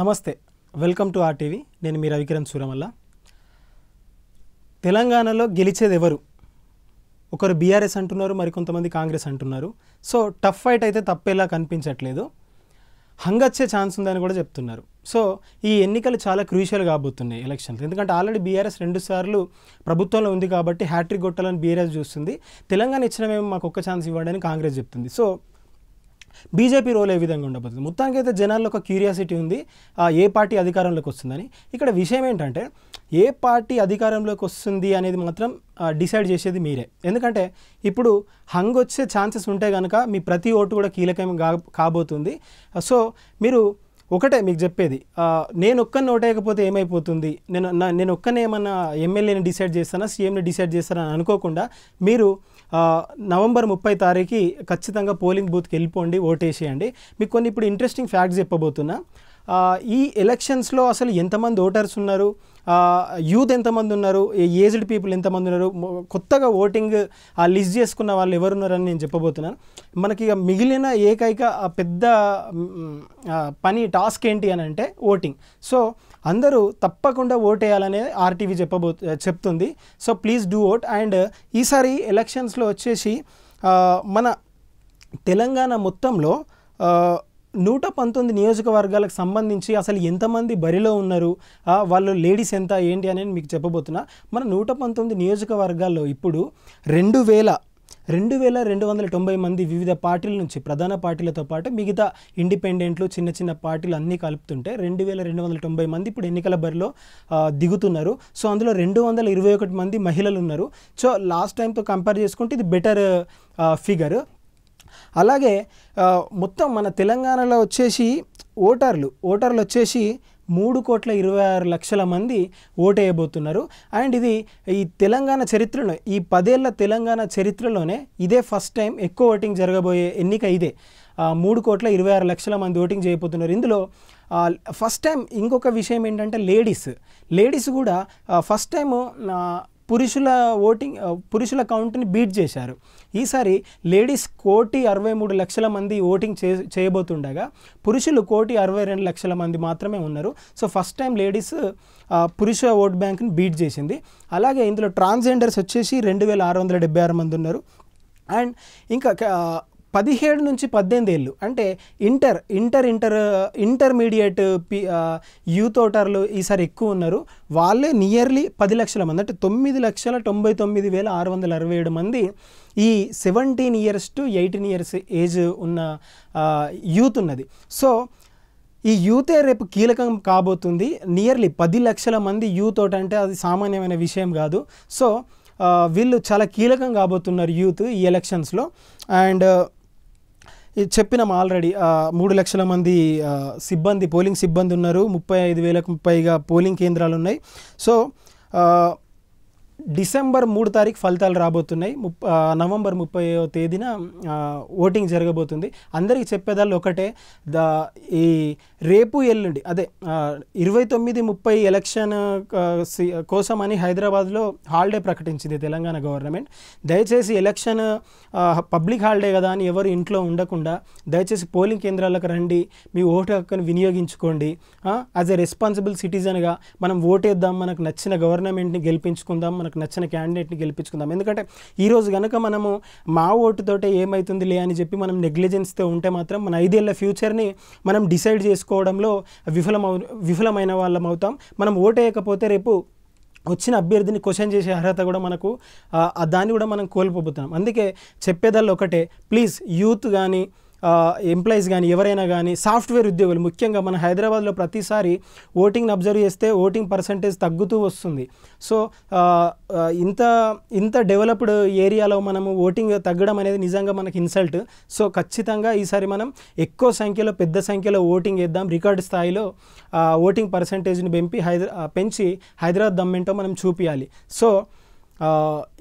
నమస్తే welcome to RTV నేను మీ రవికిరణ్ సూరమల్ల తెలంగాణలో గెలిచేది ఎవరు ఒకరు బీఆర్ఎస్ అంటున్నారు మరికొంతమంది కాంగ్రెస్ అంటున్నారు సో టఫ్ ఫైట్ అయితే తప్పేలా కనిపించట్లేదు హంగచ్చే ఛాన్స్ ఉందని కూడా చెప్తున్నారు సో ఈ ఎన్నికలు చాలా క్రూషియల్ కాబోతున్నాయి ఎలక్షన్స్ ఎందుకంటే ఆల్రెడీ బీఆర్ఎస్ రెండు సార్లు ప్రభుత్వంలో ఉంది కాబట్టి హ్యాట్రిక్ కొట్టాలని బీఆర్ఎస్ చూస్తుంది తెలంగాణ ఇచ్చిన మేము మాకు ఒక్క ఛాన్స్ ఇవ్వండి అని కాంగ్రెస్ చెప్తుంది సో బీజేపీ రోల్ ఏ విధంగా ఉండబోతుంది మొత్తానికి అయితే జనాల్లో ఒక క్యూరియాసిటీ ఉంది ఏ పార్టీ అధికారంలోకి వస్తుందని ఇక్కడ విషయం ఏంటంటే ఏ పార్టీ అధికారంలోకి వస్తుంది అనేది మాత్రం డిసైడ్ చేసేది మీరే ఎందుకంటే ఇప్పుడు హంగ్ వచ్చే ఛాన్సెస్ ఉంటే కనుక మీ ప్రతి ఓటు కూడా కీలకం కాబోతుంది సో మీరు ఒకటే మీకు చెప్పేది నేను ఒక్కని ఓటేయకపోతే ఏమైపోతుంది నేను నేను ఒక్కనే ఏమన్నా ఎమ్మెల్యేని డిసైడ్ చేస్తానా సీఎంని డిసైడ్ చేస్తానని అనుకోకుండా మీరు నవంబర్ ముప్పై తారీఖు ఖచ్చితంగా పోలింగ్ బూత్కి వెళ్ళిపోండి ఓటేసేయండి మీకు కొన్ని ఇప్పుడు ఇంట్రెస్టింగ్ ఫ్యాక్ట్స్ చెప్పబోతున్నా ఈ ఎలక్షన్స్లో అసలు ఎంతమంది ఓటర్స్ ఉన్నారు యూత్ ఎంతమంది ఉన్నారు ఏజ్డ్ పీపుల్ ఎంతమంది ఉన్నారు కొత్తగా ఓటింగ్ ఆ లిస్ట్ చేసుకున్న వాళ్ళు ఎవరున్నారని నేను చెప్పబోతున్నాను మనకి మిగిలిన ఏకైక పెద్ద పని టాస్క్ ఏంటి అని అంటే ఓటింగ్ సో అందరూ తప్పకుండా ఓటేయాలనే ఆర్టీవీ చెప్పబో చెప్తుంది so please do vote and ఈసారి ఎలక్షన్స్లో వచ్చేసి మన తెలంగాణ మొత్తంలో నూట పంతొమ్మిది నియోజకవర్గాలకు సంబంధించి అసలు ఎంతమంది బరిలో ఉన్నారు వాళ్ళు లేడీస్ ఎంత ఏంటి అని మీకు చెప్పబోతున్నా మన నూట పంతొమ్మిది నియోజకవర్గాల్లో ఇప్పుడు రెండు వేల రెండు వేల రెండు వందల తొంభై మంది వివిధ పార్టీల నుంచి ప్రధాన పార్టీలతో పాటు మిగతా ఇండిపెండెంట్లు చిన్న చిన్న పార్టీలు అన్నీ కలుపుతుంటే రెండు వేల రెండు వందల తొంభై మంది ఇప్పుడు ఎన్నికల బరిలో దిగుతున్నారు సో అందులో రెండు వందల ఇరవై ఒకటి మంది మహిళలు ఉన్నారు సో లాస్ట్ టైంతో కంపేర్ చేసుకుంటే ఇది బెటర్ ఫిగర్ అలాగే మొత్తం మన తెలంగాణలో వచ్చేసి ఓటర్లు ఓటర్లు వచ్చేసి మూడు కోట్ల ఇరవై ఆరు లక్షల మంది ఓటేయబోతున్నారు అండ్ ఇది ఈ తెలంగాణ చరిత్రలో ఈ పదేళ్ల తెలంగాణ చరిత్రలోనే ఇదే ఫస్ట్ టైం ఎక్కువ ఓటింగ్ జరగబోయే ఎన్నిక ఇదే మూడు కోట్ల ఇరవై ఆరు లక్షల మంది ఓటింగ్ చేయబోతున్నారు ఇందులో ఫస్ట్ టైం ఇంకొక విషయం ఏంటంటే లేడీస్ లేడీస్ కూడా ఫస్ట్ టైం పురుషుల ఓటింగ్ పురుషుల కౌంట్ని బీట్ చేశారు ఈసారి లేడీస్ కోటి అరవై మూడు లక్షల మంది ఓటింగ్ చే చేయబోతుండగా పురుషులు కోటి అరవై రెండు లక్షల మంది మాత్రమే ఉన్నారు సో ఫస్ట్ టైం లేడీస్ పురుష ఓట్ బ్యాంక్ని బీట్ చేసింది అలాగే ఇందులో ట్రాన్స్జెండర్స్ వచ్చేసి రెండు వేల ఆరు వందల డెబ్బై ఆరు మంది ఉన్నారు అండ్ ఇంకా పదిహేడు నుంచి పద్దెనిమిది ఏళ్ళు అంటే ఇంటర్ ఇంటర్ ఇంటర్ ఇంటర్మీడియట్ పి యూత్ ఓటర్లు ఈసారి ఎక్కువ ఉన్నారు వాళ్ళే నియర్లీ పది లక్షల మంది అంటే తొమ్మిది లక్షల తొంభై తొమ్మిది వేల ఆరు వందల అరవై ఏడు మంది ఈ seventeen years to eighteen years age ఉన్న యూత్ ఉన్నది సో ఈ యూతే రేపు కీలకం కాబోతుంది నియర్లీ పది లక్షల మంది యూత్ ఒకటి అంటే అది సామాన్యమైన విషయం కాదు సో వీళ్ళు చాలా కీలకం కాబోతున్నారు యూత్ ఈ ఎలక్షన్స్లో అండ్ చెప్పినాం ఆల్రెడీ మూడు లక్షల మంది సిబ్బంది పోలింగ్ సిబ్బంది ఉన్నారు ముప్పై ఐదు వేలకు ముప్పైగా పోలింగ్ కేంద్రాలు ఉన్నాయి సో డిసెంబర్ మూడు తారీఖు ఫలితాలు రాబోతున్నాయి ముప్ప నవంబర్ ముప్పై తేదీన ఓటింగ్ జరగబోతుంది అందరికీ చెప్పేదాళ్ళు ఒకటే ద ఈ రేపు ఎల్లుండి అదే ఇరవై తొమ్మిది ముప్పై ఎలక్షన్ కోసం అని హైదరాబాద్లో హాలిడే ప్రకటించింది తెలంగాణ గవర్నమెంట్ దయచేసి ఎలక్షన్ పబ్లిక్ హాలిడే కదా అని ఎవరు ఇంట్లో ఉండకుండా దయచేసి పోలింగ్ కేంద్రాలకు రండి మీ ఓటు హక్కును వినియోగించుకోండి యాజ్ ఎ రెస్పాన్సిబుల్ సిటిజన్గా మనం ఓటేద్దాం మనకు నచ్చిన గవర్నమెంట్ని గెలిపించుకుందాం మనకు మనకు నచ్చిన క్యాండిడేట్ని గెలిపించుకుందాం ఎందుకంటే ఈరోజు కనుక మనము మా ఓటుతోటే ఏమవుతుంది లే అని చెప్పి మనం నెగ్లిజెన్స్తో ఉంటే మాత్రం మన ఐదేళ్ల ఫ్యూచర్ని మనం డిసైడ్ చేసుకోవడంలో విఫలమవు విఫలమైన వాళ్ళం అవుతాం మనం ఓటేయకపోతే రేపు వచ్చిన అభ్యర్థిని క్వశ్చన్ చేసే అర్హత కూడా మనకు దాన్ని కూడా మనం కోల్పోతున్నాం అందుకే చెప్పేదాళ్ళు ఒకటే ప్లీజ్ యూత్ కానీ ఎంప్లాయీస్ కానీ ఎవరైనా కానీ సాఫ్ట్వేర్ ఉద్యోగులు ముఖ్యంగా మన హైదరాబాద్లో ప్రతిసారి ఓటింగ్ని అబ్జర్వ్ చేస్తే ఓటింగ్ పర్సంటేజ్ తగ్గుతూ వస్తుంది సో ఇంత ఇంత డెవలప్డ్ ఏరియాలో మనము ఓటింగ్ తగ్గడం అనేది నిజంగా మనకి ఇన్సల్ట్ సో ఖచ్చితంగా ఈసారి మనం ఎక్కువ సంఖ్యలో పెద్ద సంఖ్యలో ఓటింగ్ వేద్దాం రికార్డు స్థాయిలో ఓటింగ్ పర్సంటేజ్ని పెంపి హైదరా పెంచి హైదరాబాద్ దమ్మెంటో మనం చూపించాలి సో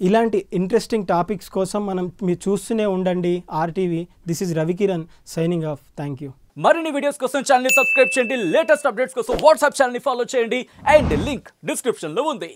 ఇలాంటి ఇంట్రెస్టింగ్ టాపిక్స్ కోసం మనం మీరు చూస్తూనే ఉండండి RTV this is Ravikiran signing off thank you మరిన్ని వీడియోస్ కోసం ఛానల్ సబ్స్క్రైబ్ చేయండి లేటెస్ట్ అప్డేట్స్ కోసం వాట్సాప్ ఛానల్ ఫాలో చేయండి అండ్ లింక్ డిస్క్రిప్షన్లో ఉంది